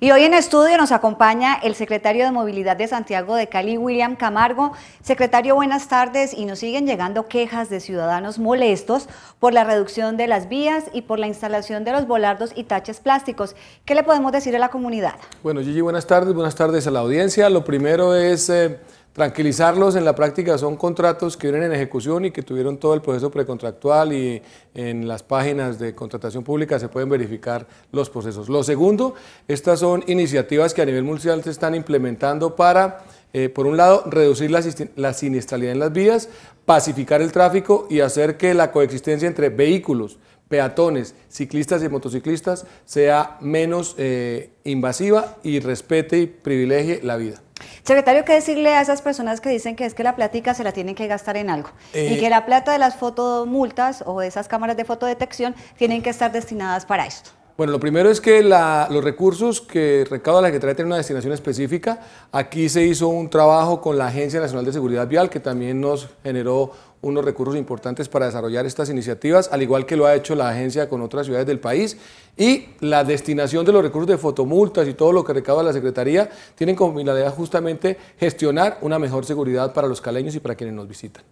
Y hoy en estudio nos acompaña el secretario de Movilidad de Santiago de Cali, William Camargo. Secretario, buenas tardes y nos siguen llegando quejas de ciudadanos molestos por la reducción de las vías y por la instalación de los volardos y taches plásticos. ¿Qué le podemos decir a la comunidad? Bueno, Gigi, buenas tardes, buenas tardes a la audiencia. Lo primero es... Eh, Tranquilizarlos en la práctica son contratos que vienen en ejecución y que tuvieron todo el proceso precontractual y en las páginas de contratación pública se pueden verificar los procesos. Lo segundo, estas son iniciativas que a nivel mundial se están implementando para, eh, por un lado, reducir la, siniestralidad en las vías, pacificar el tráfico y hacer que la coexistencia entre vehículos, peatones, ciclistas y motociclistas sea menos eh, invasiva y respete y privilegie la vida. Secretario, ¿qué decirle a esas personas que dicen que es que la plática se la tienen que gastar en algo? y eh, que la plata de las fotomultas o esas cámaras de fotodetección tienen que estar destinadas para esto. Bueno, lo primero es que los recursos que recauda la que trae tienen una destinación específica. Aquí se hizo un trabajo con la Agencia Nacional de Seguridad Vial, que también nos generó unos recursos importantes para desarrollar estas iniciativas, al igual que lo ha hecho la agencia con otras ciudades del país. Y la destinación de los recursos de fotomultas y todo lo que recauda la Secretaría tienen como finalidad justamente gestionar una mejor seguridad para los caleños y para quienes nos visitan.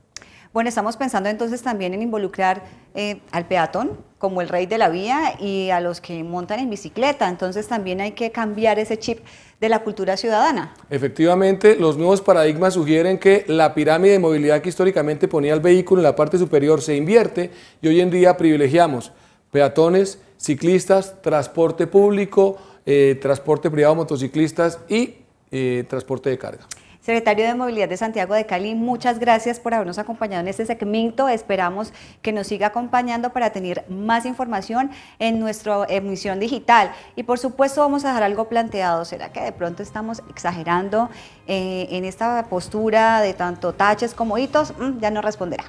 Bueno, estamos pensando entonces también en involucrar eh, al peatón como el rey de la vía y a los que montan en bicicleta. Entonces también hay que cambiar ese chip de la cultura ciudadana. Efectivamente, los nuevos paradigmas sugieren que la pirámide de movilidad que históricamente ponía el vehículo en la parte superior se invierte y hoy en día privilegiamos peatones, ciclistas, transporte público, eh, transporte privado, motociclistas y eh, transporte de carga. Secretario de Movilidad de Santiago de Cali, muchas gracias por habernos acompañado en este segmento. Esperamos que nos siga acompañando para tener más información en nuestra emisión digital. Y por supuesto vamos a dejar algo planteado. ¿Será que de pronto estamos exagerando eh, en esta postura de tanto taches como hitos? Mm, ya no responderá.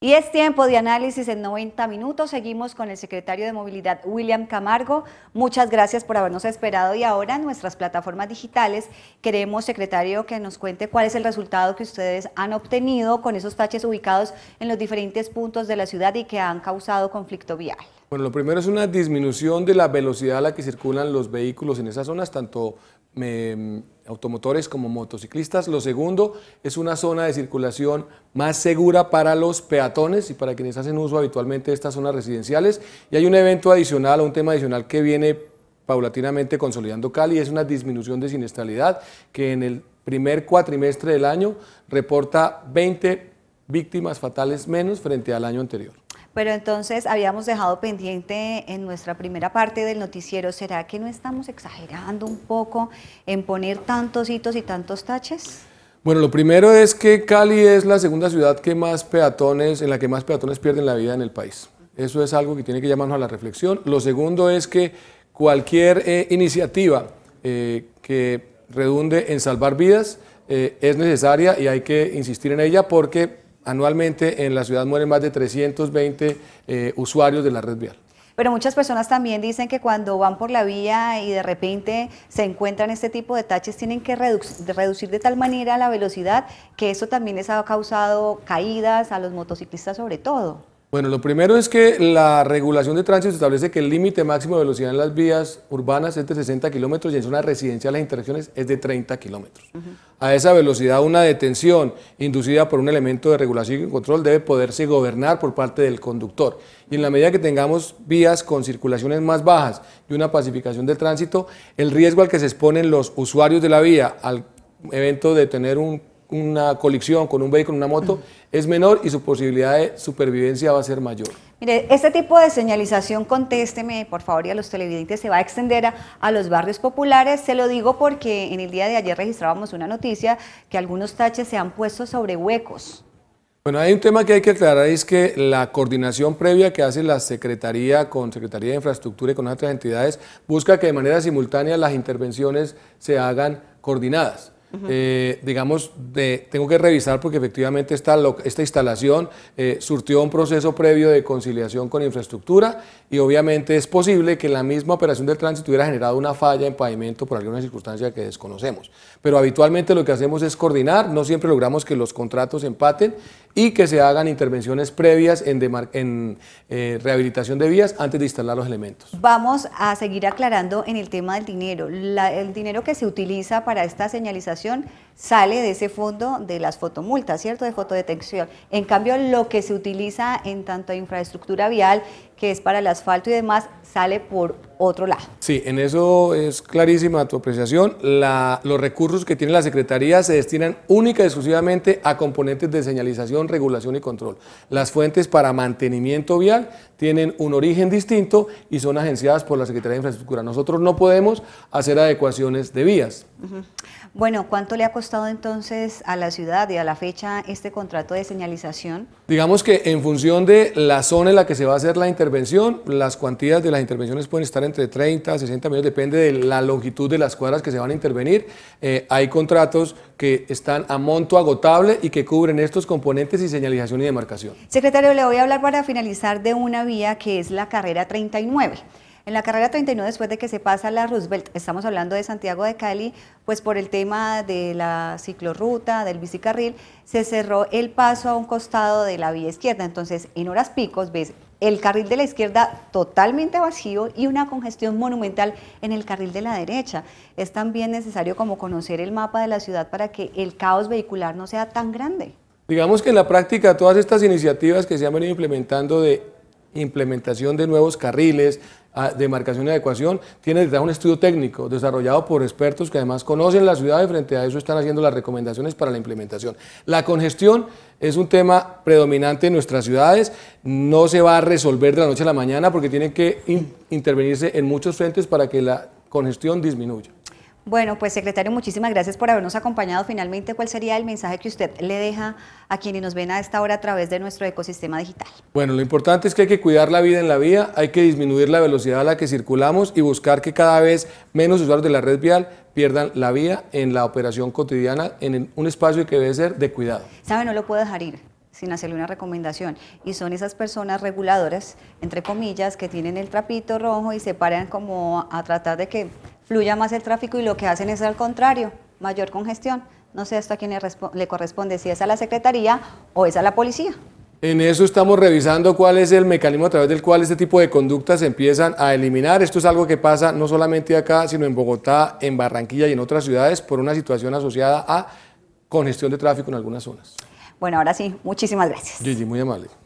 Y es tiempo de análisis en 90 minutos. Seguimos con el secretario de Movilidad, William Camargo. Muchas gracias por habernos esperado y ahora en nuestras plataformas digitales queremos, secretario, que nos cuente cuál es el resultado que ustedes han obtenido con esos taches ubicados en los diferentes puntos de la ciudad y que han causado conflicto vial. Bueno, lo primero es una disminución de la velocidad a la que circulan los vehículos en esas zonas, tanto Mm, automotores como motociclistas. Lo segundo es una zona de circulación más segura para los peatones y para quienes hacen uso habitualmente de estas zonas residenciales. Y hay un evento adicional un tema adicional que viene paulatinamente consolidando Cali, es una disminución de siniestralidad que en el primer cuatrimestre del año reporta 20 víctimas fatales menos frente al año anterior. Pero entonces habíamos dejado pendiente en nuestra primera parte del noticiero, ¿será que no estamos exagerando un poco en poner tantos hitos y tantos taches? Bueno, lo primero es que Cali es la segunda ciudad que más peatones, en la que más peatones pierden la vida en el país. Eso es algo que tiene que llamarnos a la reflexión. Lo segundo es que cualquier eh, iniciativa eh, que redunde en salvar vidas eh, es necesaria y hay que insistir en ella porque anualmente en la ciudad mueren más de 320 eh, usuarios de la red vial. Pero muchas personas también dicen que cuando van por la vía y de repente se encuentran este tipo de taches, tienen que reducir de tal manera la velocidad que eso también les ha causado caídas a los motociclistas sobre todo. Bueno, lo primero es que la regulación de tránsito establece que el límite máximo de velocidad en las vías urbanas es de 60 kilómetros y en zonas residenciales las interacciones es de 30 kilómetros. A esa velocidad, una detención inducida por un elemento de regulación y control debe poderse gobernar por parte del conductor. Y en la medida que tengamos vías con circulaciones más bajas y una pacificación del tránsito, el riesgo al que se exponen los usuarios de la vía al evento de tener una colisión con un vehículo, una moto, es menor y su posibilidad de supervivencia va a ser mayor. Mire, este tipo de señalización, contésteme por favor y a los televidentes, se va a extender a, a, los barrios populares. Se lo digo porque en el día de ayer registrábamos una noticia que algunos taches se han puesto sobre huecos. Bueno, hay un tema que hay que aclarar, es que la coordinación previa que hace la Secretaría con Secretaría de Infraestructura y con otras entidades busca que de manera simultánea las intervenciones se hagan coordinadas. Eh, digamos, de, tengo que revisar porque efectivamente esta, esta instalación eh, surtió un proceso previo de conciliación con infraestructura y obviamente es posible que la misma operación del tránsito hubiera generado una falla en pavimento por alguna circunstancia que desconocemos. Pero habitualmente lo que hacemos es coordinar, no siempre logramos que los contratos empaten y que se hagan intervenciones previas en, en eh, rehabilitación de vías antes de instalar los elementos. Vamos a seguir aclarando en el tema del dinero. el dinero que se utiliza para esta señalización sale de ese fondo de las fotomultas, ¿cierto? De fotodetección. En cambio, lo que se utiliza en tanto infraestructura vial, que es para el asfalto y demás, sale por otro lado. Sí, en eso es clarísima tu apreciación. los recursos que tiene la Secretaría se destinan única y exclusivamente a componentes de señalización, regulación y control. Las fuentes para mantenimiento vial tienen un origen distinto y son agenciadas por la Secretaría de Infraestructura. Nosotros no podemos hacer adecuaciones de vías. Bueno, ¿cuánto le ha costado entonces a la ciudad y a la fecha este contrato de señalización? Digamos que en función de la zona en la que se va a hacer la intervención, las cuantías de las intervenciones pueden estar entre 30 a 60 millones, depende de la longitud de las cuadras que se van a intervenir. Eh, hay contratos que están a monto agotable y que cubren estos componentes y señalización y demarcación. Secretario, le voy a hablar para finalizar de una vía que es la carrera 39. En la carrera 39, después de que se pasa la Roosevelt, estamos hablando de Santiago de Cali, pues por el tema de la ciclorruta, del bicicarril, se cerró el paso a un costado de la vía izquierda. Entonces, en horas picos ves el carril de la izquierda totalmente vacío y una congestión monumental en el carril de la derecha. Es también necesario como conocer el mapa de la ciudad para que el caos vehicular no sea tan grande. Digamos que en la práctica todas estas iniciativas que se han venido implementando de implementación de nuevos carriles, ah, demarcación y adecuación, tiene que dar un estudio técnico desarrollado por expertos que además conocen la ciudad y frente a eso están haciendo las recomendaciones para la implementación. La congestión es un tema predominante en nuestras ciudades, no se va a resolver de la noche a la mañana porque tienen que intervenirse en muchos frentes para que la congestión disminuya. Bueno, pues secretario, muchísimas gracias por habernos acompañado. Finalmente, ¿cuál sería el mensaje que usted le deja a quienes nos ven a esta hora a través de nuestro ecosistema digital? Bueno, lo importante es que hay que cuidar la vida en la vía, hay que disminuir la velocidad a la que circulamos y buscar que cada vez menos usuarios de la red vial pierdan la vía en la operación cotidiana, en un espacio que debe ser de cuidado. ¿Sabe? No lo puedo dejar ir sin hacerle una recomendación. Y son esas personas reguladoras, entre comillas, que tienen el trapito rojo y se paran como a tratar de que fluya más el tráfico y lo que hacen es al contrario, mayor congestión. No sé esto a quién le, corresponde, si es a la Secretaría o es a la Policía. En eso estamos revisando cuál es el mecanismo a través del cual este tipo de conductas se empiezan a eliminar. Esto es algo que pasa no solamente acá, sino en Bogotá, en Barranquilla y en otras ciudades por una situación asociada a congestión de tráfico en algunas zonas. Bueno, ahora sí, muchísimas gracias. Gigi, muy amable.